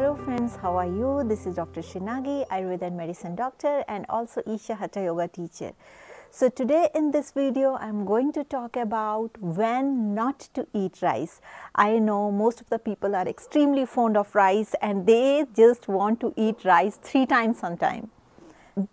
Hello friends, how are you? This is Dr. Shinagi, Ayurveda medicine doctor and also Isha Hatha Yoga teacher. So today in this video, I'm going to talk about when not to eat rice. I know most of the people are extremely fond of rice and they just want to eat rice three times sometime.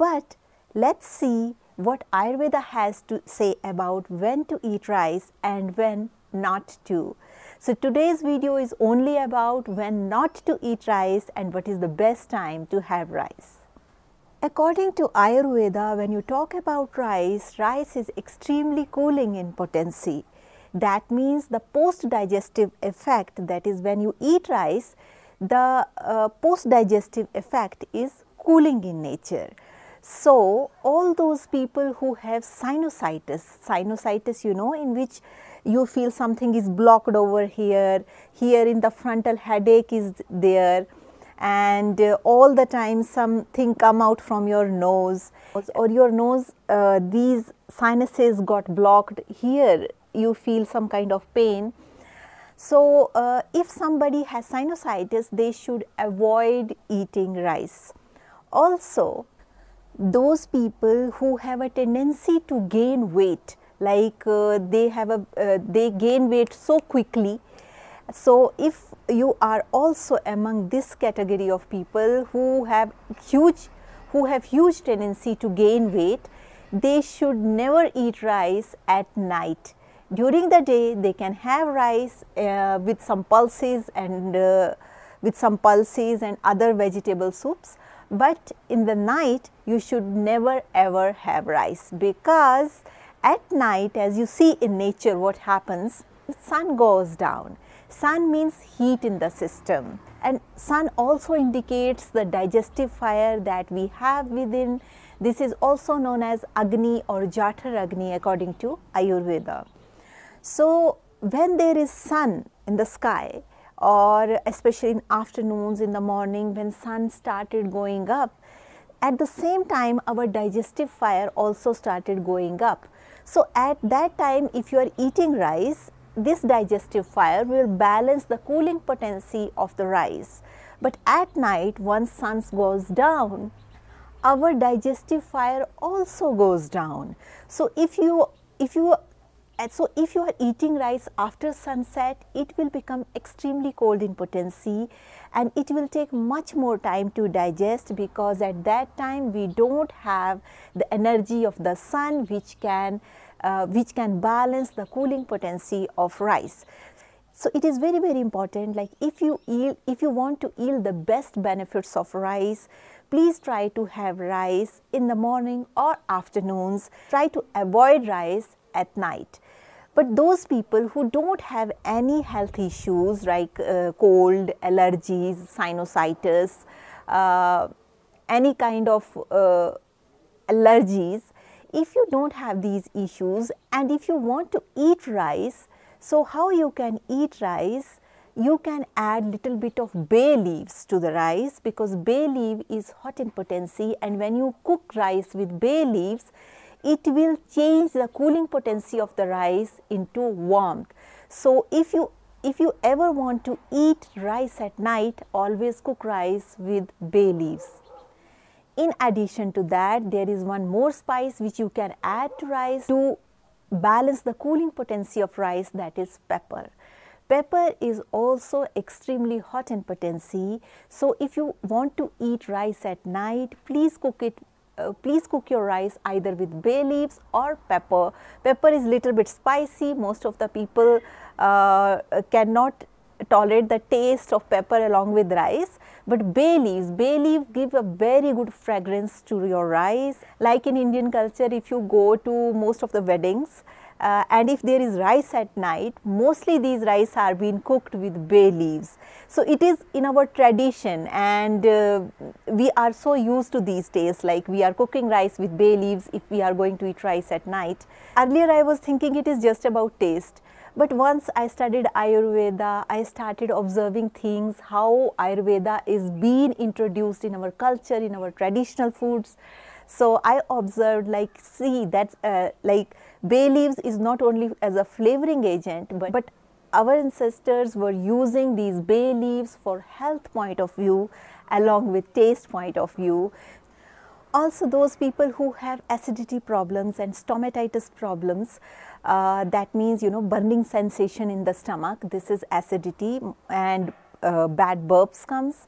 But let's see what Ayurveda has to say about when to eat rice and when not to. So today's video is only about when not to eat rice and what is the best time to have rice. According to Ayurveda, when you talk about rice, rice is extremely cooling in potency. That means the post-digestive effect, that is when you eat rice, the uh, post-digestive effect is cooling in nature. So, all those people who have sinusitis, sinusitis you know in which you feel something is blocked over here, here in the frontal headache is there and uh, all the time something come out from your nose or your nose uh, these sinuses got blocked here you feel some kind of pain so uh, if somebody has sinusitis they should avoid eating rice also those people who have a tendency to gain weight like uh, they have a uh, they gain weight so quickly so if you are also among this category of people who have huge who have huge tendency to gain weight they should never eat rice at night during the day they can have rice uh, with some pulses and uh, with some pulses and other vegetable soups but in the night you should never ever have rice because at night as you see in nature what happens, the sun goes down. Sun means heat in the system and sun also indicates the digestive fire that we have within. This is also known as Agni or Jata Agni according to Ayurveda. So when there is sun in the sky or especially in afternoons in the morning when sun started going up, at the same time our digestive fire also started going up so at that time if you are eating rice, this digestive fire will balance the cooling potency of the rice. But at night once sun goes down, our digestive fire also goes down. So if you if you and so, if you are eating rice after sunset, it will become extremely cold in potency and it will take much more time to digest because at that time we do not have the energy of the sun which can, uh, which can balance the cooling potency of rice. So, it is very very important like if you yield, if you want to yield the best benefits of rice, please try to have rice in the morning or afternoons, try to avoid rice at night. But those people who don't have any health issues like uh, cold, allergies, sinusitis, uh, any kind of uh, allergies, if you don't have these issues and if you want to eat rice, so how you can eat rice? You can add little bit of bay leaves to the rice because bay leaf is hot in potency and when you cook rice with bay leaves, it will change the cooling potency of the rice into warmth. So, if you if you ever want to eat rice at night, always cook rice with bay leaves. In addition to that, there is one more spice which you can add to rice to balance the cooling potency of rice that is pepper. Pepper is also extremely hot in potency. So, if you want to eat rice at night, please cook it uh, please cook your rice either with bay leaves or pepper. Pepper is little bit spicy, most of the people uh, cannot tolerate the taste of pepper along with rice but bay leaves bay leaf give a very good fragrance to your rice like in indian culture if you go to most of the weddings uh, and if there is rice at night, mostly these rice are being cooked with bay leaves. So it is in our tradition and uh, we are so used to these days like we are cooking rice with bay leaves if we are going to eat rice at night. Earlier I was thinking it is just about taste. But once I studied Ayurveda, I started observing things, how Ayurveda is being introduced in our culture, in our traditional foods. So I observed like, see that's uh, like Bay leaves is not only as a flavoring agent, but, but our ancestors were using these bay leaves for health point of view along with taste point of view. Also those people who have acidity problems and stomatitis problems, uh, that means you know burning sensation in the stomach, this is acidity and uh, bad burps comes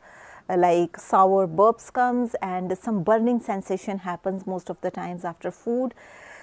uh, like sour burps comes and some burning sensation happens most of the times after food.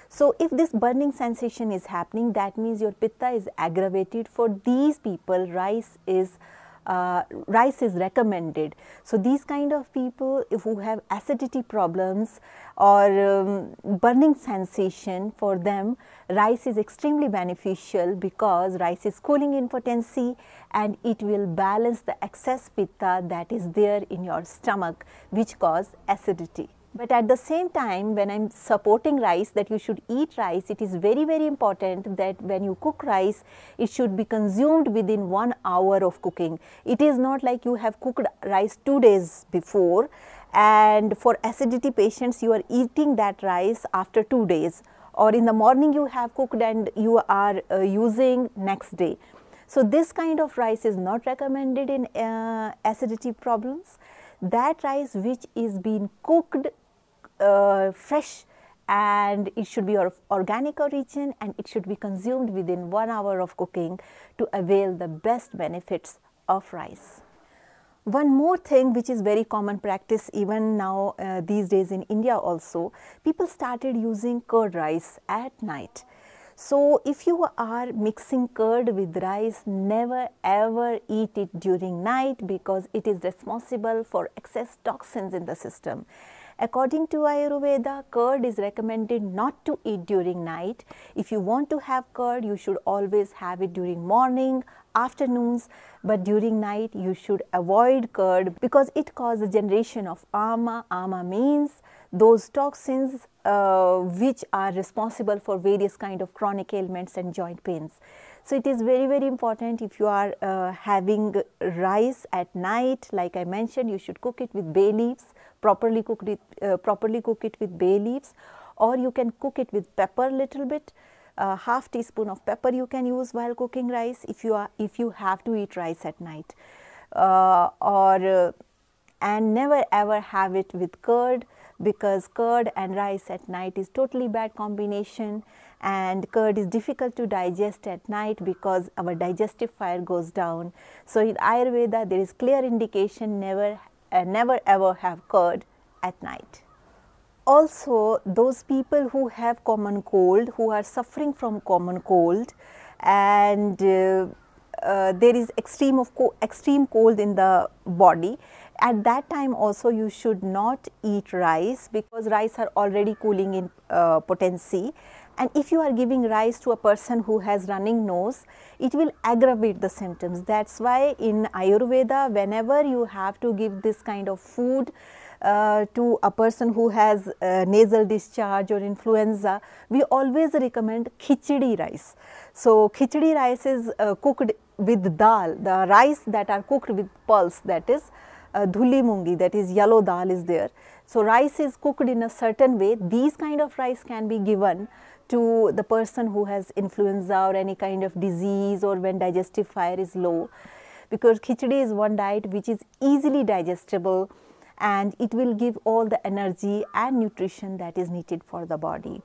So if this burning sensation is happening, that means your pitta is aggravated. For these people, rice is uh, rice is recommended. So these kind of people who have acidity problems or um, burning sensation for them, rice is extremely beneficial because rice is cooling in potency and it will balance the excess pitta that is there in your stomach which cause acidity. But at the same time, when I'm supporting rice, that you should eat rice, it is very, very important that when you cook rice, it should be consumed within one hour of cooking. It is not like you have cooked rice two days before and for acidity patients, you are eating that rice after two days or in the morning you have cooked and you are uh, using next day. So, this kind of rice is not recommended in uh, acidity problems that rice which is being cooked uh, fresh and it should be of organic origin and it should be consumed within one hour of cooking to avail the best benefits of rice. One more thing which is very common practice even now uh, these days in India also, people started using curd rice at night. So, if you are mixing curd with rice, never ever eat it during night because it is responsible for excess toxins in the system According to Ayurveda, curd is recommended not to eat during night. If you want to have curd, you should always have it during morning, afternoons, but during night you should avoid curd because it causes generation of ama. Ama means those toxins uh, which are responsible for various kind of chronic ailments and joint pains. So it is very very important if you are uh, having rice at night like I mentioned you should cook it with bay leaves properly cook it, uh, properly cook it with bay leaves or you can cook it with pepper little bit. Uh, half teaspoon of pepper you can use while cooking rice if you are if you have to eat rice at night uh, or uh, and never ever have it with curd because curd and rice at night is totally bad combination and curd is difficult to digest at night because our digestive fire goes down. So in Ayurveda there is clear indication never uh, never ever have curd at night. Also, those people who have common cold, who are suffering from common cold, and uh, uh, there is extreme of co extreme cold in the body. At that time also you should not eat rice because rice are already cooling in uh, potency and if you are giving rise to a person who has running nose, it will aggravate the symptoms. That's why in Ayurveda, whenever you have to give this kind of food, uh, to a person who has uh, nasal discharge or influenza, we always recommend khichdi rice. So, khichdi rice is uh, cooked with dal, the rice that are cooked with pulse that is uh, dhuli mungi that is yellow dal is there. So, rice is cooked in a certain way. These kind of rice can be given to the person who has influenza or any kind of disease or when digestive fire is low because khichdi is one diet which is easily digestible and it will give all the energy and nutrition that is needed for the body.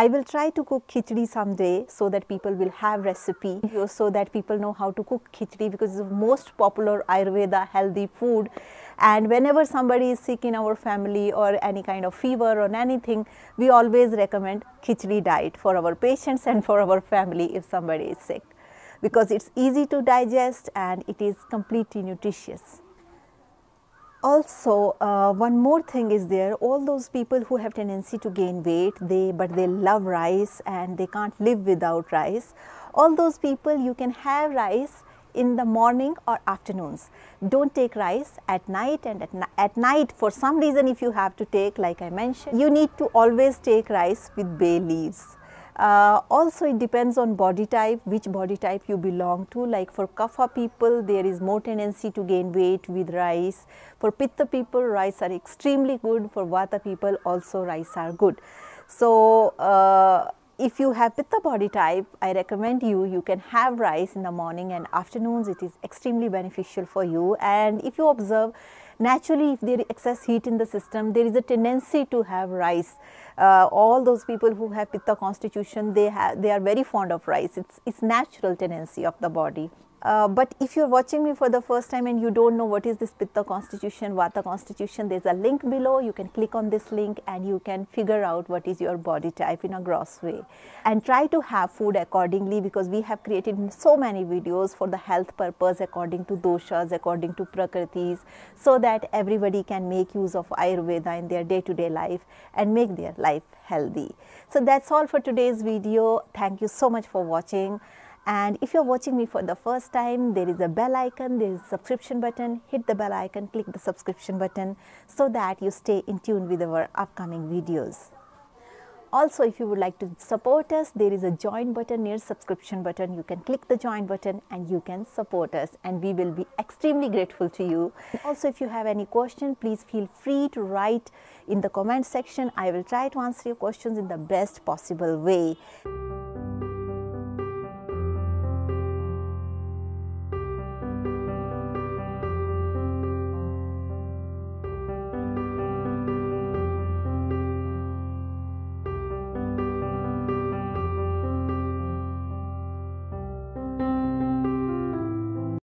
I will try to cook khichdi someday so that people will have recipe so that people know how to cook khichdi because it's the most popular Ayurveda healthy food and whenever somebody is sick in our family or any kind of fever or anything we always recommend khichdi diet for our patients and for our family if somebody is sick because it's easy to digest and it is completely nutritious also uh, one more thing is there all those people who have tendency to gain weight they but they love rice and they can't live without rice all those people you can have rice in the morning or afternoons don't take rice at night and at, at night for some reason if you have to take like i mentioned you need to always take rice with bay leaves uh, also it depends on body type, which body type you belong to like for kapha people there is more tendency to gain weight with rice, for pitta people rice are extremely good, for vata people also rice are good. So uh, if you have pitta body type, I recommend you, you can have rice in the morning and afternoons. It is extremely beneficial for you. And if you observe naturally if there is excess heat in the system there is a tendency to have rice uh, all those people who have pitta constitution they have they are very fond of rice it's it's natural tendency of the body uh, but if you are watching me for the first time and you don't know what is this Pitta constitution, Vata constitution, there is a link below. You can click on this link and you can figure out what is your body type in a gross way. And try to have food accordingly because we have created so many videos for the health purpose according to doshas, according to prakritis, so that everybody can make use of Ayurveda in their day to day life and make their life healthy. So that's all for today's video. Thank you so much for watching. And if you're watching me for the first time, there is a bell icon, there is a subscription button. Hit the bell icon, click the subscription button so that you stay in tune with our upcoming videos. Also, if you would like to support us, there is a join button near subscription button. You can click the join button and you can support us and we will be extremely grateful to you. Also, if you have any question, please feel free to write in the comment section. I will try to answer your questions in the best possible way.